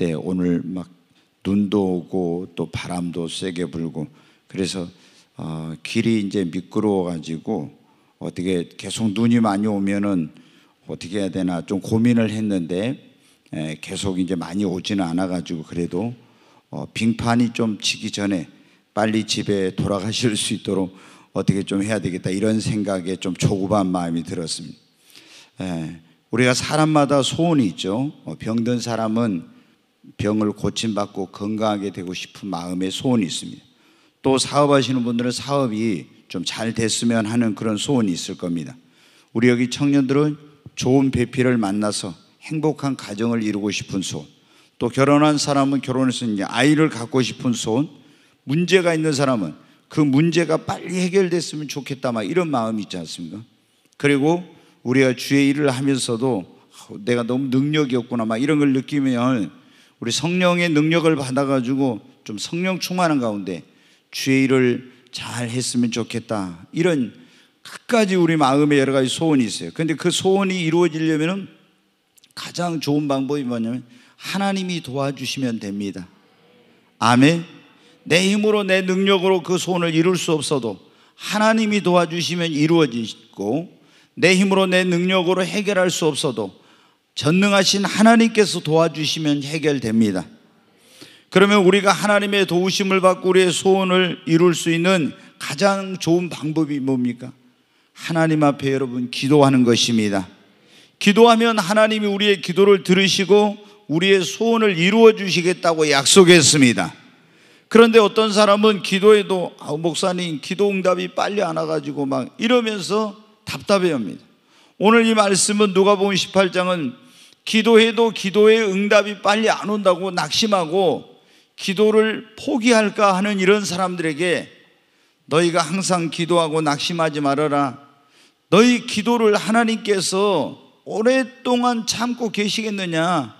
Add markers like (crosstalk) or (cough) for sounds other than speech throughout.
때 오늘 막 눈도 오고 또 바람도 세게 불고 그래서 어, 길이 이제 미끄러워가지고 어떻게 계속 눈이 많이 오면은 어떻게 해야 되나 좀 고민을 했는데 에, 예, 계속 이제 많이 오지는 않아가지고 그래도 어, 빙판이 좀 치기 전에 빨리 집에 돌아가실 수 있도록 어떻게 좀 해야 되겠다 이런 생각에 좀 조급한 마음이 들었습니다. 에, 예, 우리가 사람마다 소원이 있죠. 어, 병든 사람은 병을 고침받고 건강하게 되고 싶은 마음의 소원이 있습니다. 또 사업하시는 분들은 사업이 좀 잘 됐으면 하는 그런 소원이 있을 겁니다. 우리 여기 청년들은 좋은 배필을 만나서 행복한 가정을 이루고 싶은 소원, 또 결혼한 사람은 결혼해서 이제 아이를 갖고 싶은 소원, 문제가 있는 사람은 그 문제가 빨리 해결됐으면 좋겠다 막 이런 마음이 있지 않습니까? 그리고 우리가 주의 일을 하면서도 내가 너무 능력이 없구나 막 이런 걸 느끼면 우리 성령의 능력을 받아가지고 좀 성령 충만한 가운데 주의 일을 잘 했으면 좋겠다. 이런 끝까지 우리 마음에 여러 가지 소원이 있어요. 그런데그 소원이 이루어지려면 가장 좋은 방법이 뭐냐면 하나님이 도와주시면 됩니다. 아멘. 내 힘으로 내 능력으로 그 소원을 이룰 수 없어도 하나님이 도와주시면 이루어지고 내 힘으로 내 능력으로 해결할 수 없어도 전능하신 하나님께서 도와주시면 해결됩니다. 그러면 우리가 하나님의 도우심을 받고 우리의 소원을 이룰 수 있는 가장 좋은 방법이 뭡니까? 하나님 앞에 여러분 기도하는 것입니다. 기도하면 하나님이 우리의 기도를 들으시고 우리의 소원을 이루어 주시겠다고 약속했습니다. 그런데 어떤 사람은 기도에도 아, 목사님 기도 응답이 빨리 안 와가지고 막 이러면서 답답해합니다. 오늘 이 말씀은 누가복음 18장은 기도해도 기도의 응답이 빨리 안 온다고 낙심하고 기도를 포기할까 하는 이런 사람들에게 너희가 항상 기도하고 낙심하지 말아라. 너희 기도를 하나님께서 오랫동안 참고 계시겠느냐?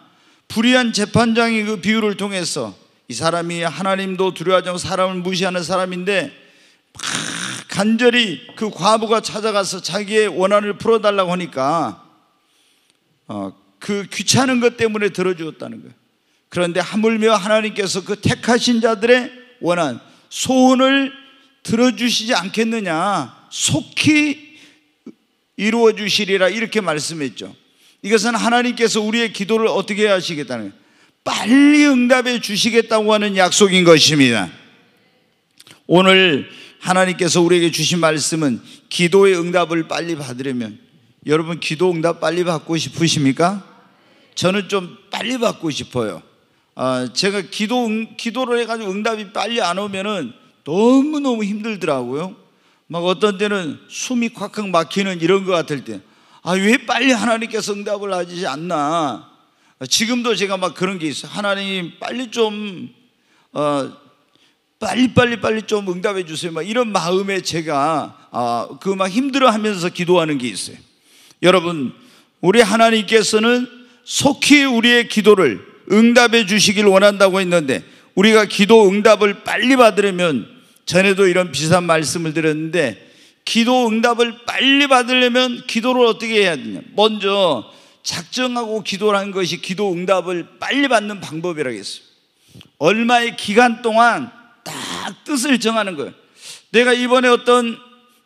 불의한 재판장이 그 비유를 통해서 이 사람이 하나님도 두려워하지 않고 사람을 무시하는 사람인데 막 간절히 그 과부가 찾아가서 자기의 원한을 풀어달라고 하니까 어, 그 귀찮은 것 때문에 들어주었다는 거예요. 그런데 하물며 하나님께서 그 택하신 자들의 원한 소원을 들어주시지 않겠느냐 속히 이루어 주시리라 이렇게 말씀했죠. 이것은 하나님께서 우리의 기도를 어떻게 하시겠다는 거예요. 빨리 응답해 주시겠다고 하는 약속인 것입니다. 오늘 하나님께서 우리에게 주신 말씀은 기도의 응답을 빨리 받으려면 여러분 기도 응답 빨리 받고 싶으십니까? 저는 좀 빨리 받고 싶어요. 아, 제가 기도, 기도를 해가지고 응답이 빨리 안 오면은 너무너무 힘들더라고요. 막 어떤 때는 숨이 콱콱 막히는 이런 것 같을 때, 아, 왜 빨리 하나님께서 응답을 하지 않나. 지금도 제가 막 그런 게 있어요. 하나님, 빨리 좀, 어, 빨리, 빨리, 빨리 좀 응답해 주세요. 막 이런 마음에 제가, 아, 그막 힘들어 하면서 기도하는 게 있어요. 여러분, 우리 하나님께서는 속히 우리의 기도를 응답해 주시길 원한다고 했는데 우리가 기도 응답을 빨리 받으려면 전에도 이런 비슷한 말씀을 드렸는데 기도 응답을 빨리 받으려면 기도를 어떻게 해야 되냐. 먼저 작정하고 기도하는 것이 기도 응답을 빨리 받는 방법이라겠어요. 얼마의 기간 동안 딱 뜻을 정하는 거예요. 내가 이번에 어떤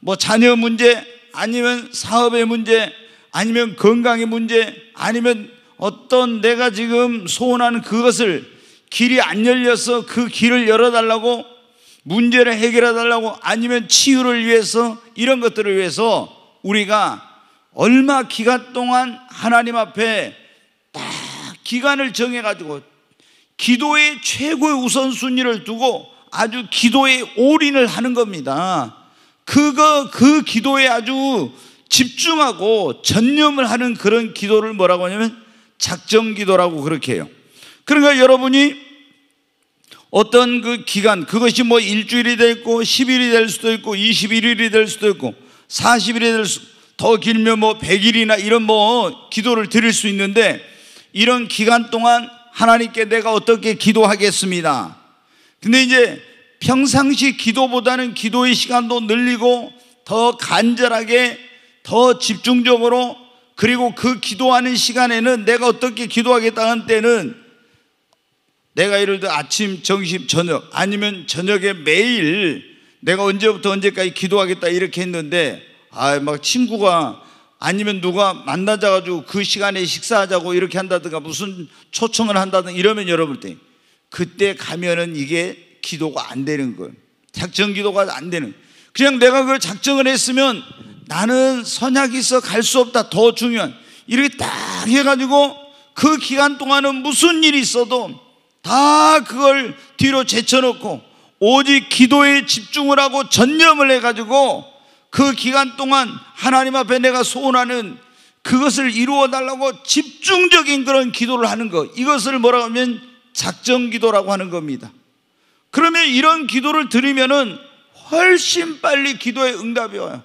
뭐 자녀 문제 아니면 사업의 문제 아니면 건강의 문제 아니면 어떤 내가 지금 소원하는 그것을 길이 안 열려서 그 길을 열어달라고 문제를 해결해달라고 아니면 치유를 위해서 이런 것들을 위해서 우리가 얼마 기간 동안 하나님 앞에 딱 기간을 정해가지고 기도의 최고의 우선순위를 두고 아주 기도에 올인을 하는 겁니다. 그거, 그 기도에 아주 집중하고 전념을 하는 그런 기도를 뭐라고 하냐면 작정 기도라고 그렇게 해요. 그러니까 여러분이 어떤 그 기간, 그것이 뭐 일주일이 됐고, 10일이 될 수도 있고, 21일이 될 수도 있고, 40일이 될 수, 더 길면 뭐 100일이나 이런 뭐 기도를 드릴 수 있는데, 이런 기간 동안 하나님께 내가 어떻게 기도하겠습니다. 근데 이제 평상시 기도보다는 기도의 시간도 늘리고 더 간절하게 더 집중적으로 그리고 그 기도하는 시간에는 내가 어떻게 기도하겠다는 때는 내가 예를 들어 아침, 점심, 저녁 아니면 저녁에 매일 내가 언제부터 언제까지 기도하겠다 이렇게 했는데 아막 친구가 아니면 누가 만나자 가지고 그 시간에 식사하자고 이렇게 한다든가 무슨 초청을 한다든가 이러면 여러분 때 그때 가면은 이게 기도가 안 되는 거예요. 작정 기도가 안 되는. 그냥 내가 그걸 작정을 했으면 나는 선약이 있어 갈 수 없다. 더 중요한. 이렇게 딱 해가지고 그 기간 동안은 무슨 일이 있어도 다 그걸 뒤로 제쳐놓고 오직 기도에 집중을 하고 전념을 해가지고 그 기간 동안 하나님 앞에 내가 소원하는 그것을 이루어 달라고 집중적인 그런 기도를 하는 것. 이것을 뭐라고 하면 작정 기도라고 하는 겁니다. 그러면 이런 기도를 드리면은 훨씬 빨리 기도에 응답이 와요.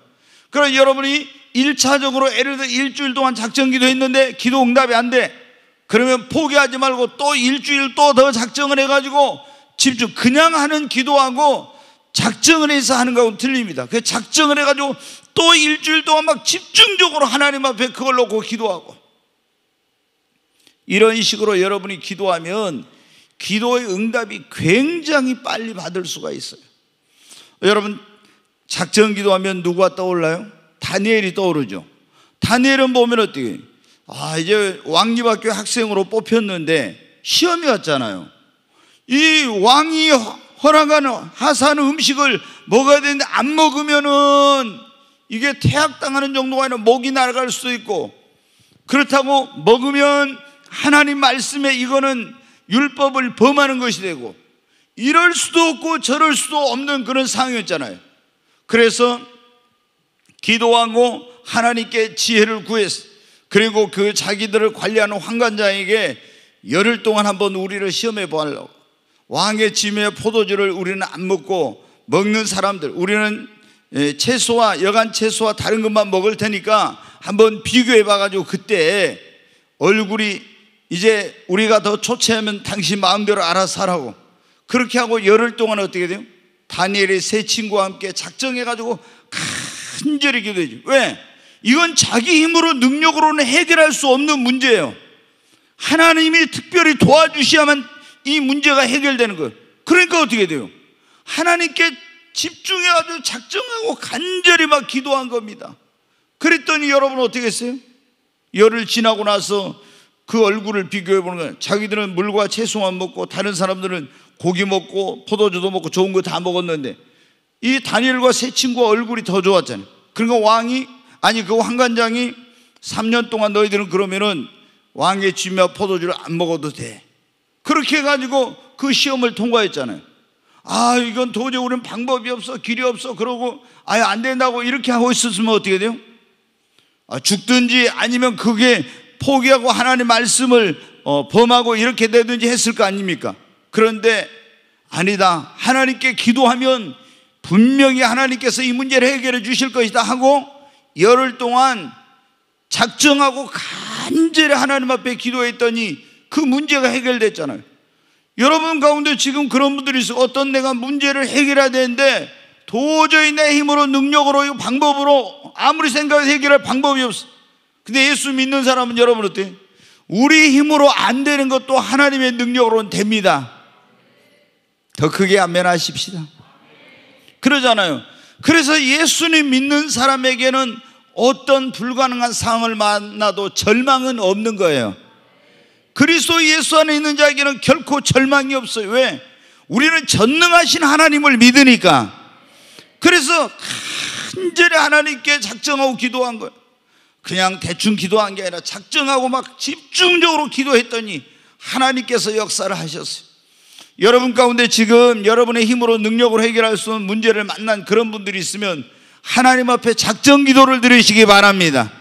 그럼 여러분이 1차적으로 예를 들어 일주일 동안 작정 기도했는데 기도 응답이 안 돼. 그러면 포기하지 말고 또 일주일 또 더 작정을 해가지고 집중, 그냥 하는 기도하고 작정을 해서 하는 거하고 틀립니다. 그 작정을 해가지고 또 일주일 동안 막 집중적으로 하나님 앞에 그걸 놓고 기도하고. 이런 식으로 여러분이 기도하면 기도의 응답이 굉장히 빨리 받을 수가 있어요. 여러분, 작전 기도하면 누가 떠올라요? 다니엘이 떠오르죠. 다니엘은 보면 어떻게? 아, 이제 왕립학교 학생으로 뽑혔는데 시험이 왔잖아요. 이 왕이 허락한 하산 음식을 먹어야 되는데 안 먹으면은 이게 퇴학당하는 정도가 아니라 목이 날아갈 수도 있고 그렇다고 먹으면 하나님 말씀에 이거는 율법을 범하는 것이 되고 이럴 수도 없고 저럴 수도 없는 그런 상황이었잖아요. 그래서 기도하고 하나님께 지혜를 구했어. 그리고 그 자기들을 관리하는 황관장에게 열흘 동안 한번 우리를 시험해 보려고. 왕의 짐의 포도주를 우리는 안 먹고 먹는 사람들, 우리는 예, 채소와 여간 채소와 다른 것만 먹을 테니까 한번 비교해 봐가지고 그때 얼굴이 이제 우리가 더 초췌하면 당신 마음대로 알아서 하라고. 그렇게 하고 열흘 동안 어떻게 돼요? 다니엘의 세 친구와 함께 작정해가지고 간절히 기도했죠. 왜? 이건 자기 힘으로 능력으로는 해결할 수 없는 문제예요. 하나님이 특별히 도와주셔야만 이 문제가 해결되는 거예요. 그러니까 어떻게 돼요? 하나님께 집중해가지고 작정하고 간절히 막 기도한 겁니다. 그랬더니 여러분 어떻게 했어요? 열흘 지나고 나서 그 얼굴을 비교해 보는 거예요. 자기들은 물과 채소만 먹고 다른 사람들은 고기 먹고 포도주도 먹고 좋은 거 다 먹었는데 이 다니엘과 세친구 얼굴이 더 좋았잖아요. 그러니까 왕이 아니 그 황관장이 3년 동안 너희들은 그러면은 왕의 쥐며 포도주를 안 먹어도 돼. 그렇게 해가지고 그 시험을 통과했잖아요. 아, 이건 도저히 우리는 방법이 없어, 길이 없어, 그러고, 아예 안 된다고 이렇게 하고 있었으면 어떻게 돼요? 아, 죽든지 아니면 그게 포기하고 하나님 말씀을 어, 범하고 이렇게 되든지 했을 거 아닙니까? 그런데 아니다. 하나님께 기도하면 분명히 하나님께서 이 문제를 해결해 주실 것이다 하고 열흘 동안 작정하고 간절히 하나님 앞에 기도했더니 그 문제가 해결됐잖아요. 여러분 가운데 지금 그런 분들이 있어. 어떤 내가 문제를 해결해야 되는데 도저히 내 힘으로 능력으로 방법으로 아무리 생각해서 해결할 방법이 없어. 근데 예수 믿는 사람은 여러분 어때? 우리 힘으로 안 되는 것도 하나님의 능력으로는 됩니다. 더 크게 안면하십시다. 그러잖아요. 그래서 예수님 믿는 사람에게는 어떤 불가능한 상황을 만나도 절망은 없는 거예요. 그리스도 예수 안에 있는 자에게는 결코 절망이 없어요. 왜? 우리는 전능하신 하나님을 믿으니까. 그래서 간절히 하나님께 작정하고 기도한 거예요. 그냥 대충 기도한 게 아니라 작정하고 막 집중적으로 기도했더니 하나님께서 역사를 하셨어요. 여러분 가운데 지금 여러분의 힘으로 능력으로 해결할 수 없는 문제를 만난 그런 분들이 있으면 하나님 앞에 작정 기도를 드리시기 바랍니다.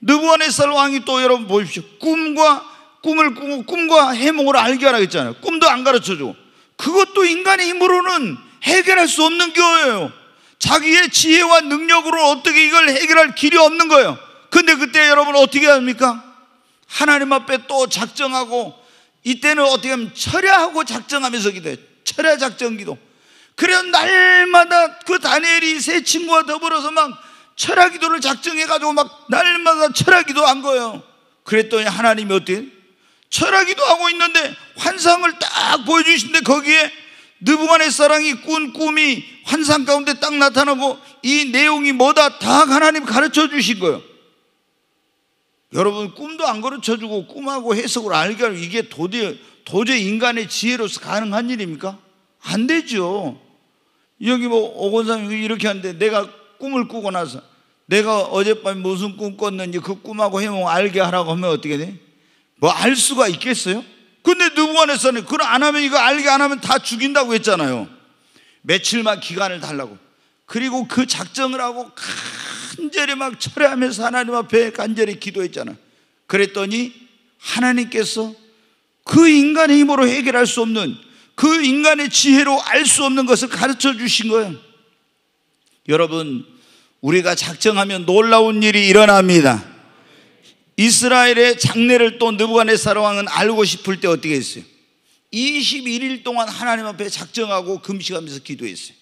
느부한의살 왕이 또 여러분 보십시오. 꿈과 꿈을 꾸고 꿈과 해몽을 알게 하라 했잖아요. 꿈도 안 가르쳐 주고 그것도 인간의 힘으로는 해결할 수 없는 거예요. 자기의 지혜와 능력으로 어떻게 이걸 해결할 길이 없는 거예요. 근데 그때 여러분 어떻게 합니까? 하나님 앞에 또 작정하고 이때는 어떻게 하면 철야하고 작정하면서 기도해 철야 작정 기도. 그래 날마다 그 다니엘이 세 친구와 더불어서 막 철야 기도를 작정해 가지고 막 날마다 철야 기도한 거예요. 그랬더니 하나님이 어떻게 철야 기도하고 있는데 환상을 딱 보여 주신데 거기에 느부간의 사랑이 꾼 꿈이 환상 가운데 딱 나타나고 이 내용이 뭐다 다 하나님 가르쳐 주신 거예요. 여러분 꿈도 안 가르쳐 주고 꿈하고 해석을 알게 하고 이게 도저히, 도저히 인간의 지혜로서 가능한 일입니까? 안 되죠. 여기 뭐 오건삼이 이렇게 하는데 내가 꿈을 꾸고 나서 내가 어젯밤에 무슨 꿈 꿨는지 그 꿈하고 해몽 알게 하라고 하면 어떻게 돼? 뭐 알 수가 있겠어요? 근데 누구한에서는 그걸 안 하면 이거 알게 안 하면 다 죽인다고 했잖아요. 며칠만 기간을 달라고. 그리고 그 작정을 하고 간절히 막 철회하면서 하나님 앞에 간절히 기도했잖아. 그랬더니 하나님께서 그 인간의 힘으로 해결할 수 없는 그 인간의 지혜로 알 수 없는 것을 가르쳐 주신 거예요. 여러분, 우리가 작정하면 놀라운 일이 일어납니다. 이스라엘의 장례를 또 느부갓네살 왕은 알고 싶을 때 어떻게 했어요? 21일 동안 하나님 앞에 작정하고 금식하면서 기도했어요.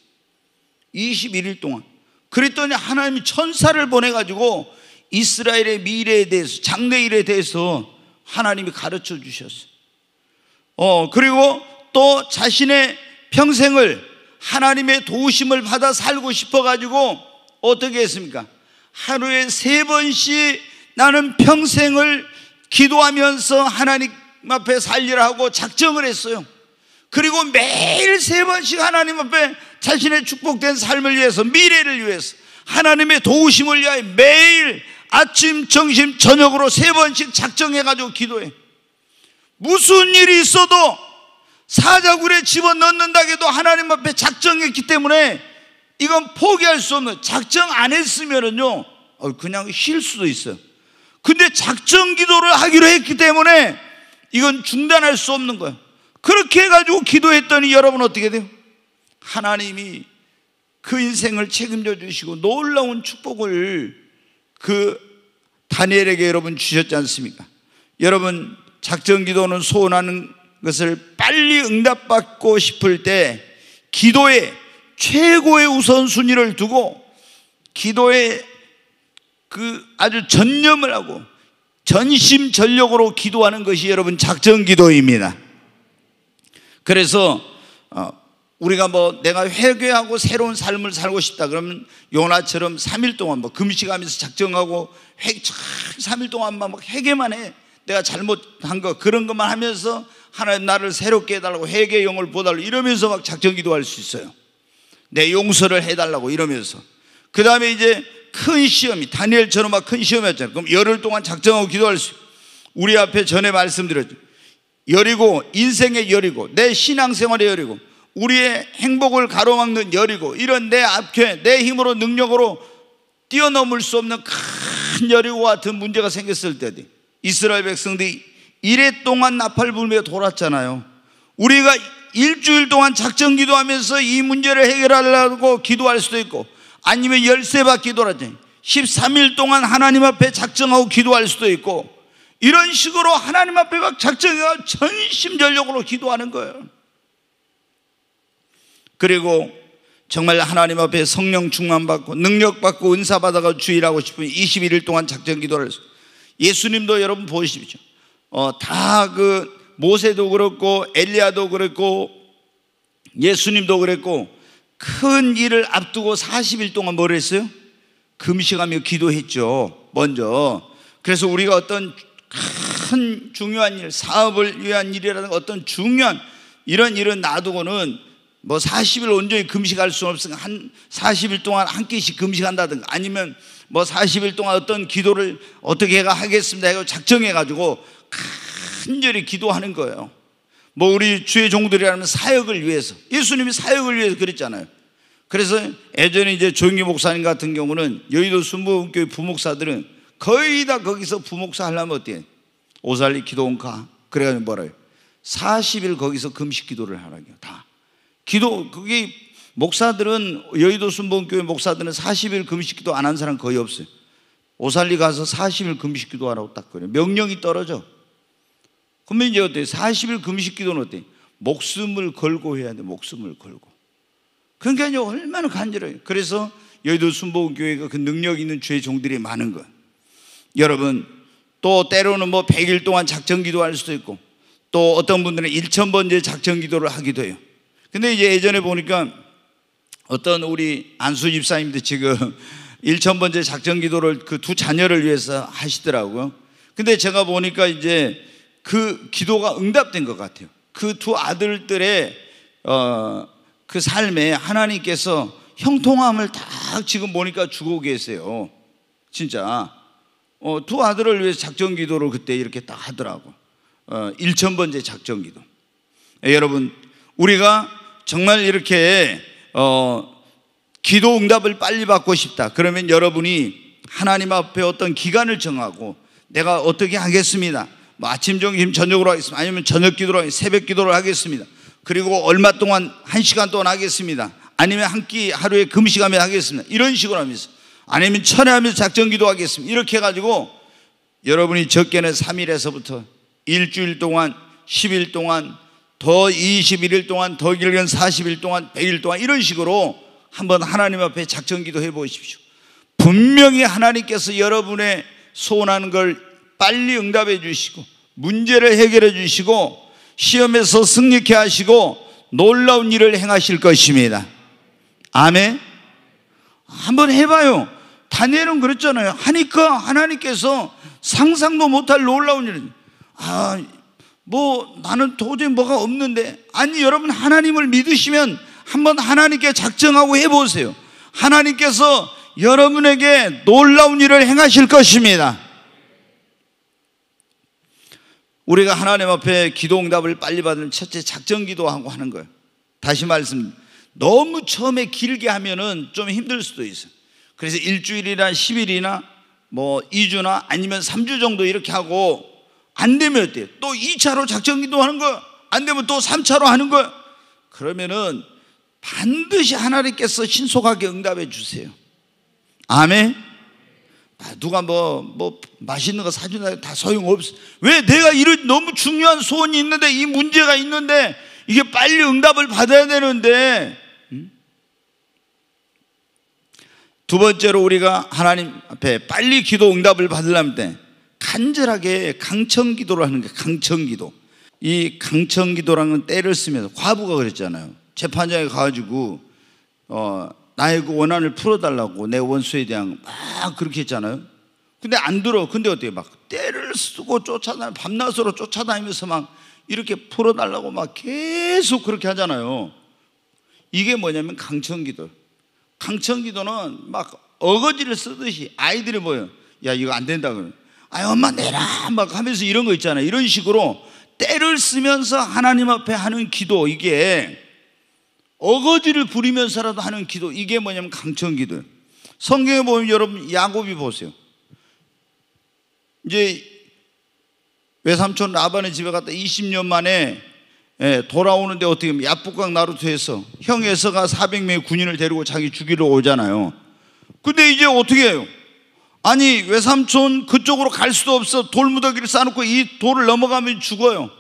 21일 동안 그랬더니 하나님이 천사를 보내가지고 이스라엘의 미래에 대해서, 장래 일에 대해서 하나님이 가르쳐 주셨어요. 어, 그리고 또 자신의 평생을 하나님의 도우심을 받아 살고 싶어가지고 어떻게 했습니까? 하루에 세 번씩 나는 평생을 기도하면서 하나님 앞에 살리라고 작정을 했어요. 그리고 매일 세 번씩 하나님 앞에 자신의 축복된 삶을 위해서 미래를 위해서 하나님의 도우심을 위하여 매일 아침, 점심, 저녁으로 세 번씩 작정해가지고 기도해. 무슨 일이 있어도 사자굴에 집어넣는다 해도 하나님 앞에 작정했기 때문에 이건 포기할 수 없는 작정 안 했으면은요 어, 그냥 쉴 수도 있어요. 근데 작정 기도를 하기로 했기 때문에 이건 중단할 수 없는 거예요. 그렇게 해가지고 기도했더니 여러분 어떻게 돼요? 하나님이 그 인생을 책임져 주시고 놀라운 축복을 그 다니엘에게 여러분 주셨지 않습니까? 여러분 작전 기도는 소원하는 것을 빨리 응답받고 싶을 때 기도에 최고의 우선순위를 두고 기도에 그 아주 전념을 하고 전심전력으로 기도하는 것이 여러분 작전 기도입니다. 그래서 어, 우리가 뭐 내가 회개하고 새로운 삶을 살고 싶다 그러면 요나처럼 3일 동안 뭐 금식하면서 작정하고 회, 3일 동안만 막 회개만 해. 내가 잘못한 거 그런 것만 하면서 하나님 나를 새롭게 해달라고 회개 영을 보달라고 이러면서 막 작정 기도할 수 있어요. 내 용서를 해달라고 이러면서. 그 다음에 이제 큰 시험이 다니엘처럼 막 큰 시험이었잖아요. 그럼 열흘 동안 작정하고 기도할 수. 우리 앞에 전에 말씀드렸죠. 열이고 인생의 열이고 내 신앙생활의 열이고 우리의 행복을 가로막는 열이고 이런 내 앞에 내 힘으로 능력으로 뛰어넘을 수 없는 큰열이고와 같은 문제가 생겼을 때 이스라엘 백성들이 이래 동안 나팔불며 돌았잖아요. 우리가 일주일 동안 작전 기도하면서 이 문제를 해결하려고 기도할 수도 있고 아니면 열세 바기도하지 13일 동안 하나님 앞에 작정하고 기도할 수도 있고 이런 식으로 하나님 앞에 막 작정해가 전심전력으로 기도하는 거예요. 그리고 정말 하나님 앞에 성령 충만받고 능력받고 은사받아가 주일하고 싶은 21일 동안 작전 기도를 했어요. 예수님도 여러분 보시오 어, 다 그 모세도 그렇고 엘리야도 그렇고 예수님도 그랬고 큰 일을 앞두고 40일 동안 뭘 했어요? 금식하며 기도했죠. 먼저. 그래서 우리가 어떤 큰 중요한 일, 사업을 위한 일이라는 어떤 중요한 이런 일은 놔두고는 뭐 40일 온전히 금식할 수없으니한 40일 동안 한 끼씩 금식한다든가 아니면 뭐 40일 동안 어떤 기도를 어떻게 해가 하겠습니다 이거 작정해가지고 간절히 기도하는 거예요. 뭐 우리 주의 종들이라면 사역을 위해서 예수님이 사역을 위해서 그랬잖아요. 그래서 예전에 이제 조영기 목사님 같은 경우는 여의도 순복음교회 부목사들은 거의 다 거기서 부목사 하려면 어때? 오살리 기도원가 그래가지고 뭐래요? 40일 거기서 금식 기도를 하라고요. 다. 기도 그게 목사들은 여의도 순복음교회 목사들은 40일 금식기도 안 한 사람 거의 없어요. 오살리 가서 40일 금식기도 하라고 딱 그래요. 명령이 떨어져. 그러면 이제 어때? 40일 금식기도는 어때? 목숨을 걸고 해야 돼. 목숨을 걸고. 그러니까 이제 얼마나 간절해요. 그래서 여의도 순복음교회가 그 능력 있는 죄 종들이 많은 거. 여러분 또 때로는 뭐 100일 동안 작전 기도할 수도 있고 또 어떤 분들은 1천 번째 작전 기도를 하기도 해요. 근데 이제 예전에 보니까 어떤 우리 안수 집사님도 지금 (laughs) 일천번째 작전 기도를 그 두 자녀를 위해서 하시더라고요. 근데 제가 보니까 이제 그 기도가 응답된 것 같아요. 그 두 아들들의 어, 그 삶에 하나님께서 형통함을 딱 지금 보니까 주고 계세요. 진짜. 어, 두 아들을 위해서 작전 기도를 그때 이렇게 딱 하더라고. 어, 1번째 작전 기도. 예, 여러분, 우리가 정말 이렇게 어, 기도 응답을 빨리 받고 싶다. 그러면 여러분이 하나님 앞에 어떤 기간을 정하고 내가 어떻게 하겠습니다. 뭐 아침, 점심, 저녁으로 하겠습니다. 아니면 저녁 기도로 새벽 기도를 하겠습니다. 그리고 얼마 동안 한 시간 동안 하겠습니다. 아니면 한 끼 하루에 금식하며 하겠습니다. 이런 식으로 하면서 아니면 천회 하면서 작전 기도하겠습니다. 이렇게 해가지고 여러분이 적게는 3일에서부터 일주일 동안 10일 동안 더 21일 동안 더 길게는 40일 동안 100일 동안 이런 식으로 한번 하나님 앞에 작정 기도해 보십시오. 분명히 하나님께서 여러분의 소원하는 걸 빨리 응답해 주시고 문제를 해결해 주시고 시험에서 승리케 하시고 놀라운 일을 행하실 것입니다. 아멘. 한번 해봐요. 다니엘은 그랬잖아요. 하니까 하나님께서 상상도 못할 놀라운 일. 아, 뭐 나는 도저히 뭐가 없는데 아니 여러분 하나님을 믿으시면 한번 하나님께 작정하고 해보세요 하나님께서 여러분에게 놀라운 일을 행하실 것입니다 우리가 하나님 앞에 기도응답을 빨리 받는 첫째 작정 기도하고 하는 거예요 다시 말씀 너무 처음에 길게 하면은 좀 힘들 수도 있어요 그래서 일주일이나 10일이나 뭐 2주나 아니면 3주 정도 이렇게 하고 안 되면 어때요? 또 2차로 작전 기도하는 거, 안 되면 또 3차로 하는 거. 그러면은 반드시 하나님께서 신속하게 응답해 주세요. 아멘. 아, 누가 뭐, 뭐, 맛있는 거 사준다 다 소용없어. 왜 내가 이런 너무 중요한 소원이 있는데 이 문제가 있는데 이게 빨리 응답을 받아야 되는데. 두 번째로 우리가 하나님 앞에 빨리 기도 응답을 받으려면 때 간절하게 강청 기도를 하는 게 강청 기도. 이 강청 기도라는 때를 쓰면서 과부가 그랬잖아요. 재판장에 가가지고, 어, 나의 그 원한을 풀어달라고 내 원수에 대한 막 그렇게 했잖아요. 근데 안 들어. 근데 어떻게 막 때를 쓰고 쫓아다 밤낮으로 쫓아다니면서 막 이렇게 풀어달라고 막 계속 그렇게 하잖아요. 이게 뭐냐면 강청기도. 강청기도는 막 어거지를 쓰듯이 아이들이 뭐요 야, 이거 안 된다. 그래. 아 엄마 내라 막 하면서 이런 거 있잖아요. 이런 식으로 때를 쓰면서 하나님 앞에 하는 기도 이게 어거지를 부리면서라도 하는 기도 이게 뭐냐면 강청 기도 성경에 보면 여러분 야곱이 보세요. 이제 외삼촌 라반의 집에 갔다 20년 만에 예, 돌아오는데 어떻게 보면 야북강 나루토에서 형 에서가 400명의 군인을 데리고 자기 죽이러 오잖아요. 근데 이제 어떻게 해요? 아니 외삼촌 그쪽으로 갈 수도 없어 돌무더기를 쌓아놓고 이 돌을 넘어가면 죽어요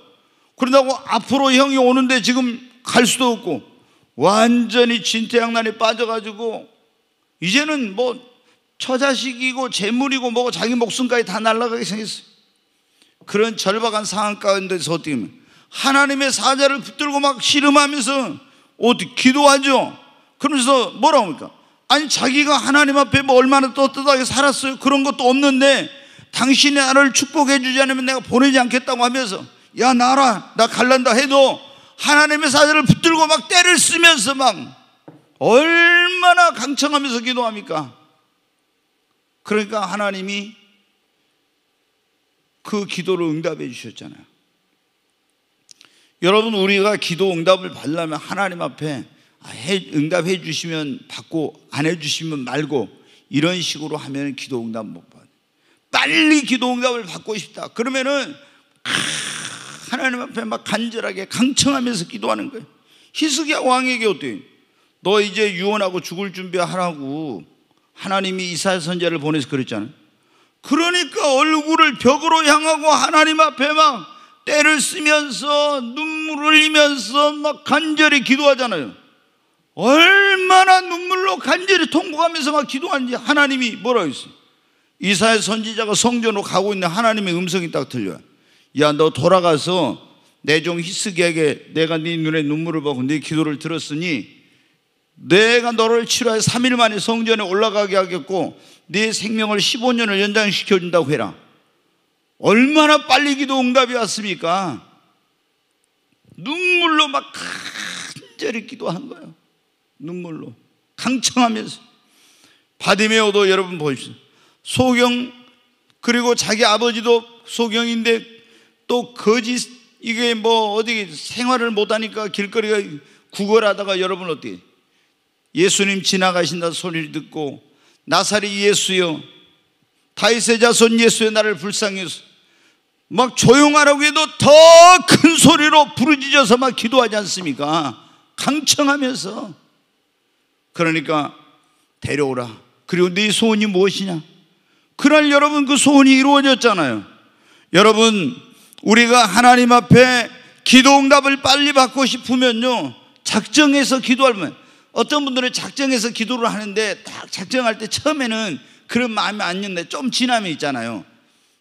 그런다고 앞으로 형이 오는데 지금 갈 수도 없고 완전히 진퇴양난에 빠져가지고 이제는 뭐 처자식이고 재물이고 뭐고 자기 목숨까지 다 날아가게 생겼어요 그런 절박한 상황 가운데서 어떻게 하면 하나님의 사자를 붙들고 막 씨름하면서 어떻게 기도하죠 그러면서 뭐라고 합니까? 아니 자기가 하나님 앞에 뭐 얼마나 떳떳하게 살았어요 그런 것도 없는데 당신이 나를 축복해 주지 않으면 내가 보내지 않겠다고 하면서 야 나라 나 갈란다 해도 하나님의 사자를 붙들고 막 때를 쓰면서 막 얼마나 강청하면서 기도합니까? 그러니까 하나님이 그 기도를 응답해 주셨잖아요. 여러분 우리가 기도 응답을 받으려면 하나님 앞에 아, 응답해 주시면 받고 안 해 주시면 말고 이런 식으로 하면 기도 응답 못 받아. 빨리 기도 응답을 받고 싶다. 그러면은 아, 하나님 앞에 막 간절하게 강청하면서 기도하는 거예요. 희스기 왕에게 어때? 너 이제 유언하고 죽을 준비하라고 하나님이 이사야 선자를 보내서 그랬잖아. 요 그러니까 얼굴을 벽으로 향하고 하나님 앞에 막 때를 쓰면서 눈물 흘리면서 막 간절히 기도하잖아요. 얼마나 눈물로 간절히 통곡하면서 막 기도하는지 하나님이 뭐라고 했어요? 이사야 선지자가 성전으로 가고 있는 하나님의 음성이 딱 들려요. 야, 너 돌아가서 내 종 히스기에게 내가 네 눈에 눈물을 보고 네 기도를 들었으니 내가 너를 치료하 3일 만에 성전에 올라가게 하겠고 네 생명을 15년을 연장시켜 준다고 해라. 얼마나 빨리 기도 응답이 왔습니까? 눈물로 막 간절히 기도한 거예요. 눈물로 강청하면서 바디메오도 여러분 보십시오. 소경 그리고 자기 아버지도 소경인데 또 거짓 이게 뭐 어디 생활을 못하니까 길거리가 구걸하다가 여러분 어떻게 예수님 지나가신다 소리를 듣고 나사리 예수여 다윗의 자손 예수의 나를 불쌍해서 막 조용하라고 해도 더 큰 소리로 부르짖어서 막 기도하지 않습니까? 강청하면서 그러니까 데려오라. 그리고 네 소원이 무엇이냐? 그날 여러분 그 소원이 이루어졌잖아요. 여러분 우리가 하나님 앞에 기도 응답을 빨리 받고 싶으면요. 작정해서 기도하면 어떤 분들은 작정해서 기도를 하는데 딱 작정할 때 처음에는 그런 마음이 안 드는데 좀 지나면 있잖아요.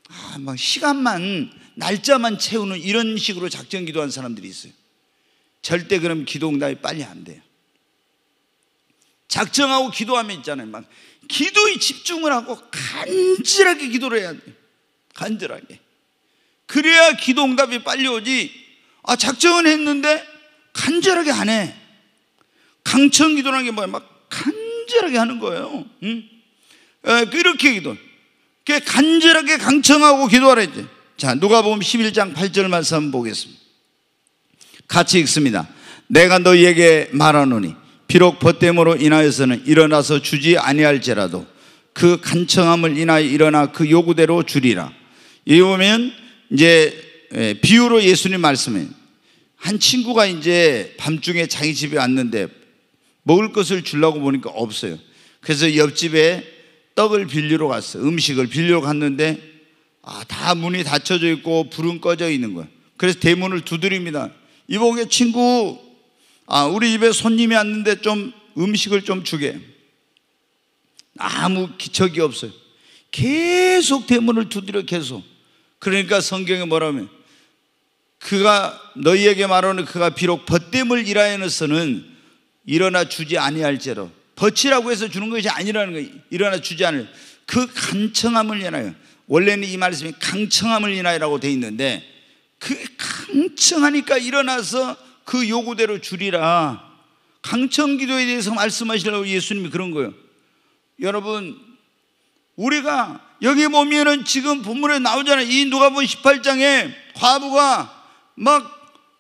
아, 막 시간만 날짜만 채우는 이런 식으로 작정 기도한 사람들이 있어요. 절대 그럼 기도 응답이 빨리 안 돼요. 작정하고 기도하면 있잖아요. 막 기도에 집중을 하고 간절하게 기도를 해야 돼요. 간절하게. 그래야 기도 응답이 빨리 오지. 아, 작정은 했는데 간절하게 안 해. 강청 기도라는 게 뭐야? 막 간절하게 하는 거예요. 응? 에, 이렇게 기도. 그게 간절하게 강청하고 기도하랬지. 자, 누가 보면 11장 8절 말씀 보겠습니다. 같이 읽습니다. 내가 너희에게 말하노니 비록 벗됨으로 인하여서는 일어나서 주지 아니할지라도 그 간청함을 인하여 일어나 그 요구대로 주리라. 이 보면 이제 예, 비유로 예수님 말씀해한 친구가 이제 밤중에 자기 집에 왔는데 먹을 것을 주려고 보니까 없어요. 그래서 옆집에 떡을 빌리러 갔어요. 음식을 빌리러 갔는데 아, 다 문이 닫혀져 있고 불은 꺼져 있는 거예요. 그래서 대문을 두드립니다. 이봉의 친구 아, 우리 집에 손님이 왔는데 좀 음식을 좀 주게. 아무 기척이 없어요. 계속 대문을 두드려 계속. 그러니까 성경에 뭐라며? 그가 너희에게 말하는 그가 비록 벗됨을 일하여서는 일어나 주지 아니할지로 벗이라고 해서 주는 것이 아니라는 거예요. 일어나 주지 않을 그 간청함을 인하여 원래는 이 말씀이 강청함을 인하여라고 돼 있는데 그 강청하니까 일어나서 그 요구대로 줄리라 강청 기도에 대해서 말씀하시려고 예수님이 그런 거예요. 여러분, 우리가 여기 보면은 지금 본문에 나오잖아요. 이누가복 18장에 과부가 막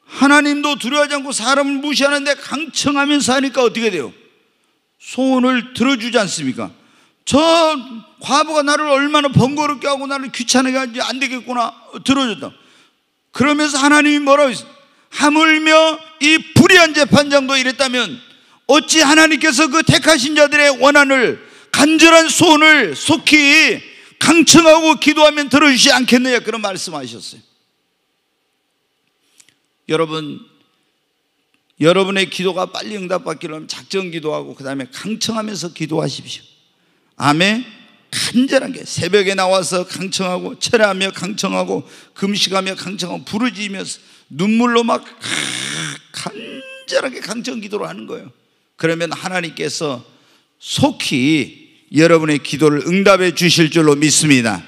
하나님도 두려워하지 않고 사람을 무시하는데 강청하면서 하니까 어떻게 돼요? 소원을 들어주지 않습니까? 저 과부가 나를 얼마나 번거롭게 하고 나를 귀찮게 하지 안 되겠구나 들어줬다. 그러면서 하나님이 뭐라고 했어요? 하물며 이 불의한 재판장도 이랬다면 어찌 하나님께서 그 택하신 자들의 원한을 간절한 소원을 속히 강청하고 기도하면 들어주지 않겠느냐 그런 말씀하셨어요. 여러분 여러분의 기도가 빨리 응답받기를 작정 기도하고 그 다음에 강청하면서 기도하십시오. 아멘. 간절한 게 새벽에 나와서 강청하고 철회하며 강청하고 금식하며 강청하고 부르짖으면서 눈물로 막 간절하게 강청 기도를 하는 거예요. 그러면 하나님께서 속히 여러분의 기도를 응답해 주실 줄로 믿습니다.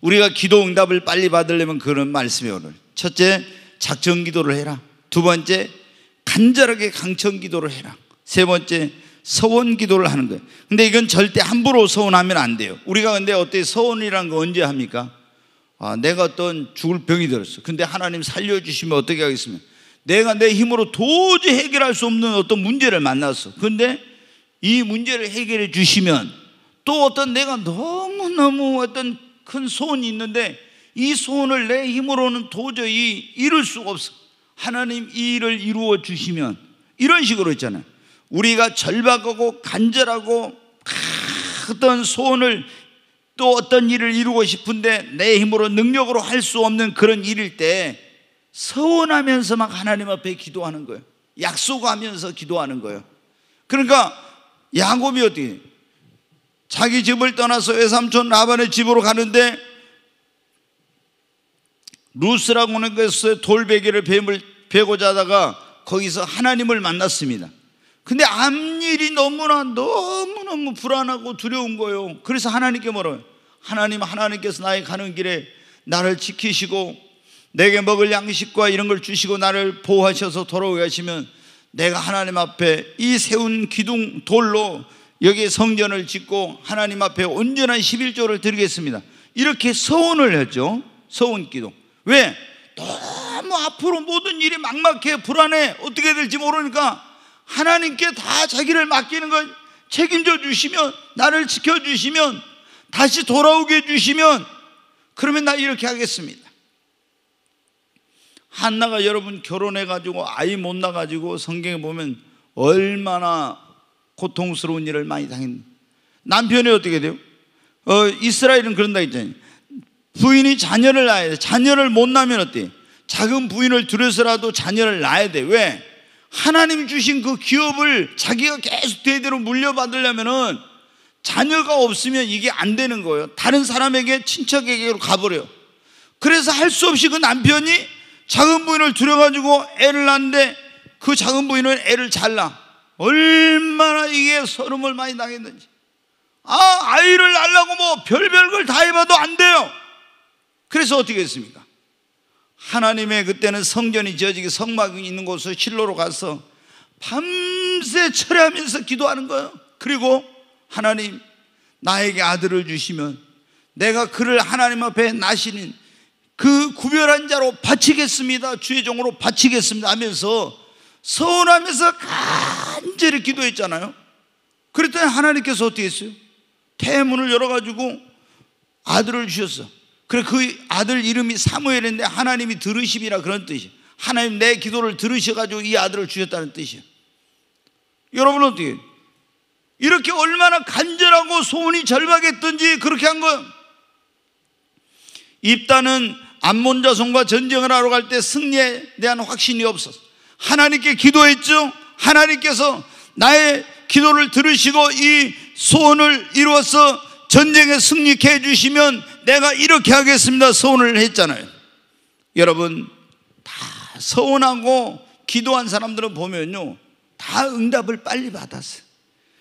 우리가 기도 응답을 빨리 받으려면 그런 말씀이 오늘. 첫째, 작정 기도를 해라. 두 번째, 간절하게 강청 기도를 해라. 세 번째, 서원 기도를 하는 거예요. 근데 이건 절대 함부로 서원하면 안 돼요. 우리가 근데 어때 서원이란 거 언제 합니까? 아, 내가 어떤 죽을 병이 들었어. 근데 하나님 살려주시면 어떻게 하겠습니까? 내가 내 힘으로 도저히 해결할 수 없는 어떤 문제를 만났어. 근데 이 문제를 해결해 주시면 또 어떤 내가 너무너무 어떤 큰 소원이 있는데 이 소원을 내 힘으로는 도저히 이룰 수가 없어. 하나님 이 일을 이루어 주시면 이런 식으로 있잖아요. 우리가 절박하고 간절하고 어떤 소원을 또 어떤 일을 이루고 싶은데 내 힘으로 능력으로 할 수 없는 그런 일일 때서운하면서막 하나님 앞에 기도하는 거예요. 약속하면서 기도하는 거예요. 그러니까 야곱이 어떻게 자기 집을 떠나서 외삼촌 라반의 집으로 가는데 루스라고 하는 곳에 돌베개를 베고자 다가 거기서 하나님을 만났습니다. 근데 앞일이 너무나 너무너무 불안하고 두려운 거예요. 그래서 하나님께 물어요. 하나님, 하나님께서 나의 가는 길에 나를 지키시고 내게 먹을 양식과 이런 걸 주시고 나를 보호하셔서 돌아오게 하시면 내가 하나님 앞에 이 세운 기둥 돌로 여기에 성전을 짓고 하나님 앞에 온전한 11조를 드리겠습니다. 이렇게 서원을 했죠. 서원 기도. 왜? 너무 앞으로 모든 일이 막막해, 불안해, 어떻게 될지 모르니까 하나님께 다 자기를 맡기는 걸 책임져 주시면 나를 지켜 주시면 다시 돌아오게 해 주시면 그러면 나 이렇게 하겠습니다. 한나가 여러분 결혼해 가지고 아이 못 낳아 가지고 성경에 보면 얼마나 고통스러운 일을 많이 당했는 남편이 어떻게 돼요? 어, 이스라엘은 그런다 했잖아요. 부인이 자녀를 낳아야 돼. 자녀를 못 낳으면 어때? 작은 부인을 들여서라도 자녀를 낳아야 돼. 왜? 하나님 주신 그 기업을 자기가 계속 대대로 물려받으려면은 자녀가 없으면 이게 안 되는 거예요. 다른 사람에게 친척에게로 가버려요. 그래서 할 수 없이 그 남편이 작은 부인을 들여가지고 애를 낳는데 그 작은 부인은 애를 잘라. 얼마나 이게 서름을 많이 당했는지. 아, 아이를 낳으려고 뭐 별별 걸 다 해봐도 안 돼요. 그래서 어떻게 했습니까? 하나님의 그때는 성전이 지어지기 성막이 있는 곳으 실로로 가서 밤새 철회하면서 기도하는 거예요. 그리고 하나님 나에게 아들을 주시면 내가 그를 하나님 앞에 나시는 그 구별한 자로 바치겠습니다. 주의 종으로 바치겠습니다. 하면서 서운하면서 간절히 기도했잖아요. 그랬더니 하나님께서 어떻게 했어요? 대문을 열어가지고 아들을 주셨어. 그래 그 아들 이름이 사무엘인데 하나님이 들으심이라 그런 뜻이에요. 하나님 내 기도를 들으셔가지고 이 아들을 주셨다는 뜻이에요. 여러분은 어떻게 이렇게 얼마나 간절하고 소원이 절박했던지 그렇게 한 거예요. 입다는 암몬 자손과 전쟁을 하러 갈 때 승리에 대한 확신이 없었어. 하나님께 기도했죠. 하나님께서 나의 기도를 들으시고 이 소원을 이루어서 전쟁에 승리케 해주시면 내가 이렇게 하겠습니다. 서원을 했잖아요. 여러분, 다서운하고 기도한 사람들을 보면요. 다 응답을 빨리 받았어요.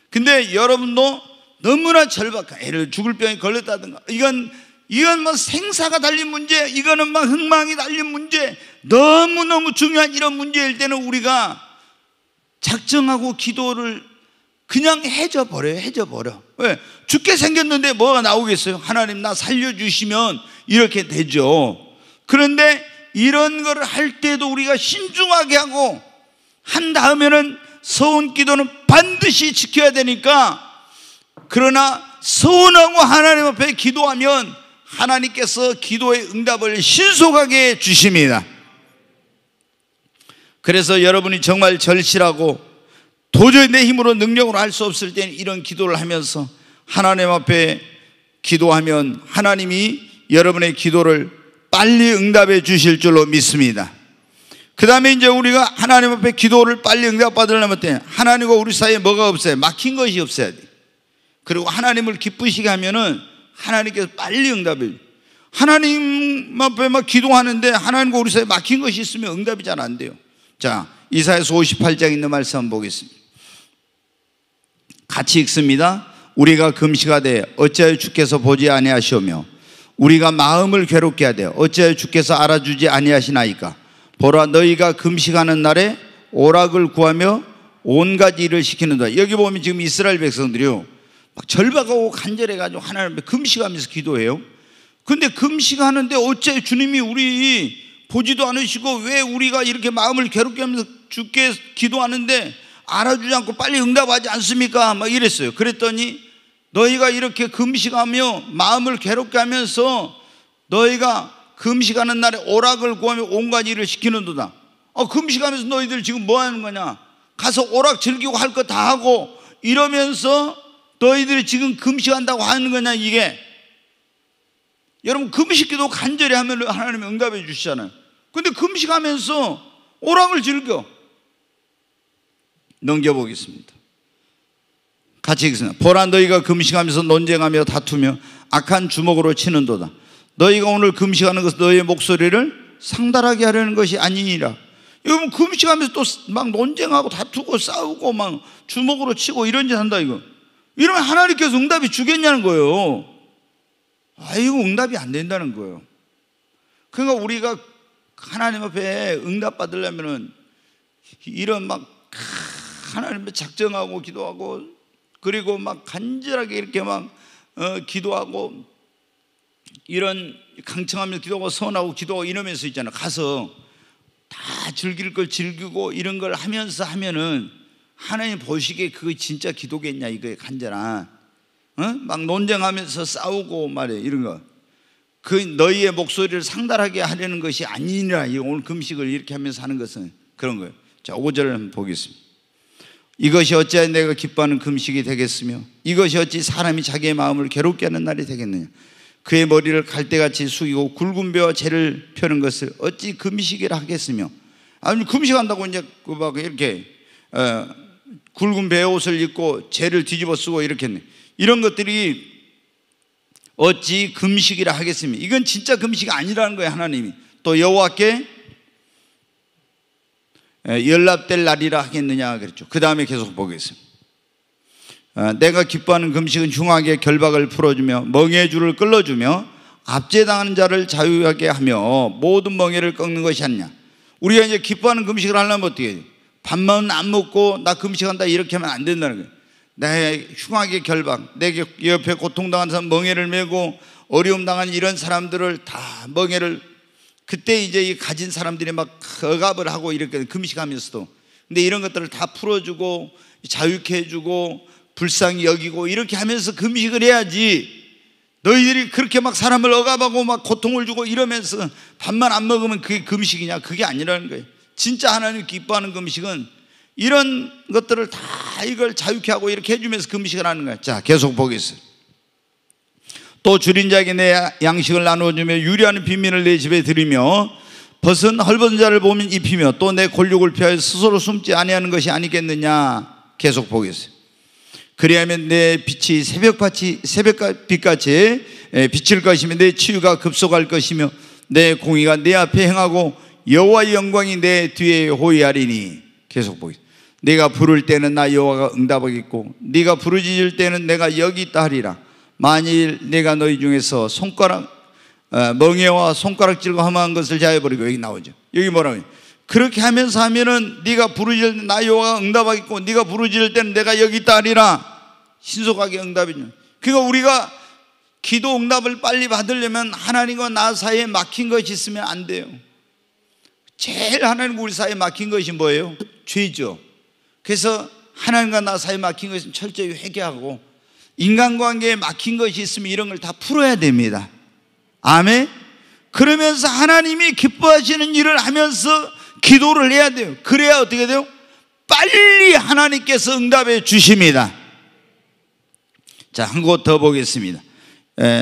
근데 여러분도 너무나 절박한, 애를 죽을 병에 걸렸다든가, 이건, 이건 뭐 생사가 달린 문제, 이거는 막 뭐 흥망이 달린 문제, 너무너무 중요한 이런 문제일 때는 우리가 작정하고 기도를 그냥 해져 버려요. 해져 버려. 왜? 죽게 생겼는데 뭐가 나오겠어요? 하나님 나 살려주시면 이렇게 되죠. 그런데 이런 걸 할 때도 우리가 신중하게 하고 한 다음에는 서운 기도는 반드시 지켜야 되니까 그러나 서운하고 하나님 앞에 기도하면 하나님께서 기도의 응답을 신속하게 주십니다. 그래서 여러분이 정말 절실하고 도저히 내 힘으로 능력으로 할 수 없을 때는 이런 기도를 하면서 하나님 앞에 기도하면 하나님이 여러분의 기도를 빨리 응답해 주실 줄로 믿습니다. 그 다음에 이제 우리가 하나님 앞에 기도를 빨리 응답받으려면 때 하나님과 우리 사이에 뭐가 없어요? 막힌 것이 없어야 돼. 그리고 하나님을 기쁘시게 하면은 하나님께서 빨리 응답해 요 하나님 앞에 막 기도하는데 하나님과 우리 사이에 막힌 것이 있으면 응답이 잘 안 돼요. 자, 이사에서 58장 있는 말씀 한번 보겠습니다. 같이 읽습니다. 우리가 금식하되 어찌하여 주께서 보지 아니하시오며 우리가 마음을 괴롭게 하되 어찌하여 주께서 알아주지 아니하시나이까 보라 너희가 금식하는 날에 오락을 구하며 온갖 일을 시키는다. 여기 보면 지금 이스라엘 백성들이요. 막 절박하고 간절해가지고 하나님 금식하면서 기도해요. 근데 금식하는데 어째 주님이 우리 보지도 않으시고 왜 우리가 이렇게 마음을 괴롭게 하면서 주께 기도하는데 알아주지 않고 빨리 응답하지 않습니까? 막 이랬어요. 그랬더니 너희가 이렇게 금식하며 마음을 괴롭게 하면서 너희가 금식하는 날에 오락을 구하며 온갖 일을 시키는도다. 어, 금식하면서 너희들 지금 뭐 하는 거냐? 가서 오락 즐기고 할 거 다 하고 이러면서 너희들이 지금 금식한다고 하는 거냐, 이게. 여러분, 금식 기도 간절히 하면 하나님이 응답해 주시잖아요. 근데 금식하면서 오락을 즐겨. 넘겨보겠습니다. 같이 읽습니다. 보라 너희가 금식하면서 논쟁하며 다투며 악한 주먹으로 치는도다. 너희가 오늘 금식하는 것은 너희의 목소리를 상달하게 하려는 것이 아니니라. 여러분 뭐 금식하면서 또 막 논쟁하고 다투고 싸우고 막 주먹으로 치고 이런 짓 한다 이거. 이러면 하나님께서 응답이 주겠냐는 거예요. 아 이거 응답이 안 된다는 거예요. 그러니까 우리가 하나님 앞에 응답 받으려면은 이런 막 하나님을 작정하고 기도하고 그리고 막 간절하게 이렇게 막 어, 기도하고 이런 강청하며 기도하고 선하고 기도하고 이러면서 있잖아. 가서 다 즐길 걸 즐기고 이런 걸 하면서 하면은 하나님 보시기에 그게 진짜 기도겠냐 이거에 간절한. 어? 막 논쟁하면서 싸우고 말이야 이런 거. 그 너희의 목소리를 상달하게 하려는 것이 아니니라. 오늘 금식을 이렇게 하면서 하는 것은 그런 거예요. 자, 5절을 한번 보겠습니다. 이것이 어찌하여 내가 기뻐하는 금식이 되겠으며 이것이 어찌 사람이 자기의 마음을 괴롭게 하는 날이 되겠느냐 그의 머리를 갈대같이 숙이고 굵은 배와 재를 펴는 것을 어찌 금식이라 하겠으며 아니 금식한다고 이제 그 막 이렇게 어, 굵은 배 옷을 입고 재를 뒤집어 쓰고 이렇게 했네. 이런 것들이 어찌 금식이라 하겠습니까? 이건 진짜 금식이 아니라는 거예요 하나님이 또 여호와께 예, 연락될 날이라 하겠느냐 그랬죠. 그 다음에 계속 보겠습니다. 아, 내가 기뻐하는 금식은 흉악의 결박을 풀어주며 멍해 줄을 끌어주며 압제당하는 자를 자유하게 하며 모든 멍해를 꺾는 것이 아니냐. 우리가 이제 기뻐하는 금식을 하려면 어떻게 해요? 밥만 안 먹고 나 금식한다 이렇게 하면 안 된다는 거예요. 내 흉악의 결박, 내 옆에 고통당한 사람 멍해를 메고 어려움 당한 이런 사람들을 다 멍해를 그때 이제 이 가진 사람들이 막 억압을 하고 이렇게 금식하면서도 근데 이런 것들을 다 풀어주고 자유케 해주고 불쌍히 여기고 이렇게 하면서 금식을 해야지 너희들이 그렇게 막 사람을 억압하고 막 고통을 주고 이러면서 밥만 안 먹으면 그게 금식이냐 그게 아니라는 거예요 진짜 하나님 기뻐하는 금식은 이런 것들을 다 이걸 자유케 하고 이렇게 해주면서 금식을 하는 거야자 계속 보겠습니다 또 줄인 자에게 내 양식을 나누어주며 유리하는 빈민을 내 집에 들이며 벗은 헐벗은 자를 보면 입히며 또 내 권력을 피하여 스스로 숨지 아니하는 것이 아니겠느냐 계속 보겠어요 그리하면 내 빛이 새벽같이 새벽빛같이 빛을 것이며 내 치유가 급속할 것이며 내 공의가 내 앞에 행하고 여호와의 영광이 내 뒤에 호위하리니 계속 보겠습니다 가 부를 때는 나 여호와가 응답하겠고 네가 부르짖을 때는 내가 여기 있다 하리라 만일 내가 너희 중에서 손가락 어, 멍해와 손가락질과 험한 것을 자해버리고 여기 나오죠. 여기 뭐라고 해요? 그렇게 하면서 하면은 네가 부르짖을 나여가 응답하겠고 네가 부르짖을 때는 내가 여기 있다 하리라. 신속하게 응답이죠. 그러니까 우리가 기도 응답을 빨리 받으려면 하나님과 나 사이에 막힌 것이 있으면 안 돼요. 제일 하나님 우리 사이에 막힌 것이 뭐예요? 죄죠. 그래서 하나님과 나 사이에 막힌 것은 철저히 회개하고 인간관계에 막힌 것이 있으면 이런 걸 다 풀어야 됩니다. 아멘. 그러면서 하나님이 기뻐하시는 일을 하면서 기도를 해야 돼요. 그래야 어떻게 돼요? 빨리 하나님께서 응답해 주십니다. 자, 한곳 더 보겠습니다.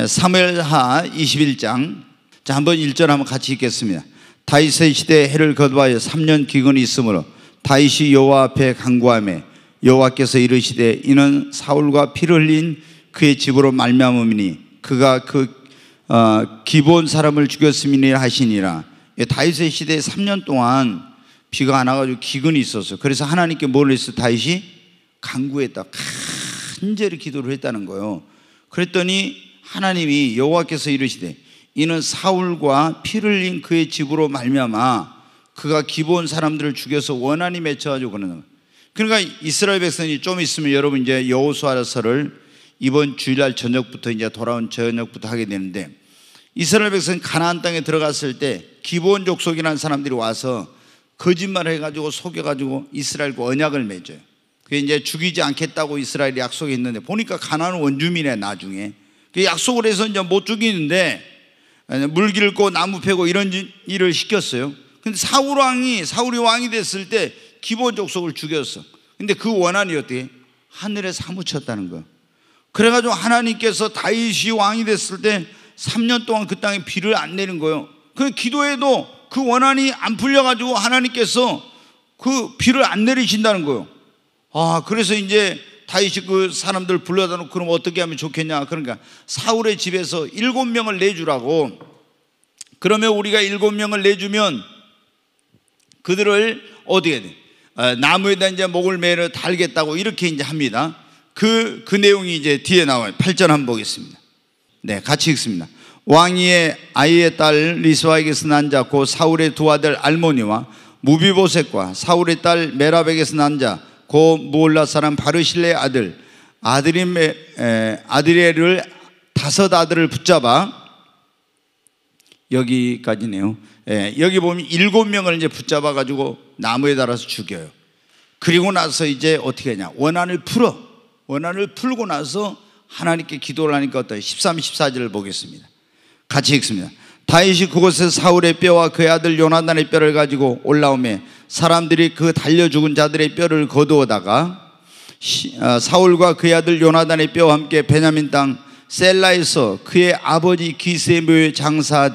사무엘하 21장. 자, 한번 1절 한번 같이 읽겠습니다. 다윗의 시대에 해를 거두하여 3년 기근이 있으므로 다윗이 여호와 앞에 간구함에 여호와께서 이르시되 이는 사울과 피를 흘린 그의 집으로 말미암음이니 그가 그 어, 기본 사람을 죽였음이니 하시니라. 예, 다윗의 시대에 3년 동안 비가 안 와가지고 기근이 있었어요. 그래서 하나님께 뭘 했어? 다윗이 강구했다. 간절히 기도를 했다는 거예요. 그랬더니 하나님이 여호와께서 이르시되 이는 사울과 피를 흘린 그의 집으로 말미암아 그가 기본 사람들을 죽여서 원한이 맺혀가지고 그러는 거예요. 그러니까 이스라엘 백성이 좀 있으면 여러분 이제 여호수아서를 이번 주일날 저녁부터 이제 돌아온 저녁부터 하게 되는데 이스라엘 백성이 가나안 땅에 들어갔을 때 기본 족속이라는 사람들이 와서 거짓말을 해가지고 속여가지고 이스라엘과 언약을 맺어요. 그 이제 죽이지 않겠다고 이스라엘이 약속했는데 보니까 가나안 원주민에 나중에 그 약속을 해서 이제 못 죽이는데 물 길고 나무 패고 이런 일을 시켰어요. 근데 사울 왕이 사울이 왕이 됐을 때 기본 족속을 죽였어. 근데 그 원한이 어때? 하늘에 사무쳤다는 거야. 그래가지고 하나님께서 다이시 왕이 됐을 때 3년 동안 그 땅에 비를 안내는 거예요. 그기도에도그 원한이 안 풀려가지고 하나님께서 그 비를 안 내리신다는 거예요. 아, 그래서 이제 다이시그 사람들 불러다 놓고 그럼 어떻게 하면 좋겠냐. 그러니까 사울의 집에서 일곱 명을 내주라고. 그러면 우리가 일곱 명을 내주면 그들을 어디에 돼? 어, 나무에다 이제 목을 매려 달겠다고 이렇게 이제 합니다. 그, 그 내용이 이제 뒤에 나와요. 8절 한번 보겠습니다. 네, 같이 읽습니다. 왕이의 아이의 딸 리스와에게서 난 자, 곧 사울의 두 아들 알모니와 무비보셋과 사울의 딸 메라백에서 난 자, 곧 무올라 사람 바르실레의 아들 아드림 아드레를 다섯 아들을 붙잡아 여기까지네요. 예, 여기 보면 일곱 명을 이제 붙잡아 가지고 나무에 달아서 죽여요. 그리고 나서 이제 어떻게 하냐? 원한을 풀어. 원한을 풀고 나서 하나님께 기도를 하니까 어떠요? 13, 14절을 보겠습니다. 같이 읽습니다. 다윗이 그곳에 사울의 뼈와 그의 아들 요나단의 뼈를 가지고 올라오며 사람들이 그 달려 죽은 자들의 뼈를 거두어다가 아, 사울과 그의 아들 요나단의 뼈와 함께 베냐민 땅 셀라에서 그의 아버지 기세묘에 장사하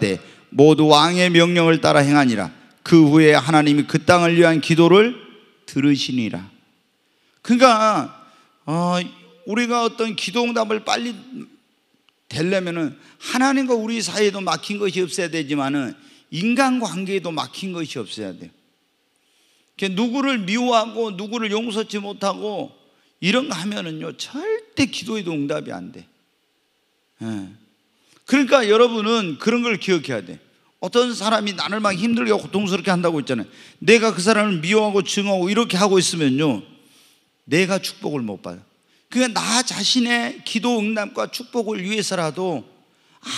모두 왕의 명령을 따라 행하니라. 그 후에 하나님이 그 땅을 위한 기도를 들으시니라. 그러니까 어, 우리가 어떤 기도 응답을 빨리 되려면은 하나님과 우리 사이에도 막힌 것이 없어야 되지만은 인간 관계에도 막힌 것이 없어야 돼요. 그러니까 누구를 미워하고 누구를 용서치 못하고 이런 거 하면은요 절대 기도에도 응답이 안 돼. 예. 그러니까 여러분은 그런 걸 기억해야 돼. 요 어떤 사람이 나를 막 힘들게 고통스럽게 한다고 했잖아요. 내가 그 사람을 미워하고 증오하고 이렇게 하고 있으면요. 내가 축복을 못봐요 그러니까 나 자신의 기도 응답과 축복을 위해서라도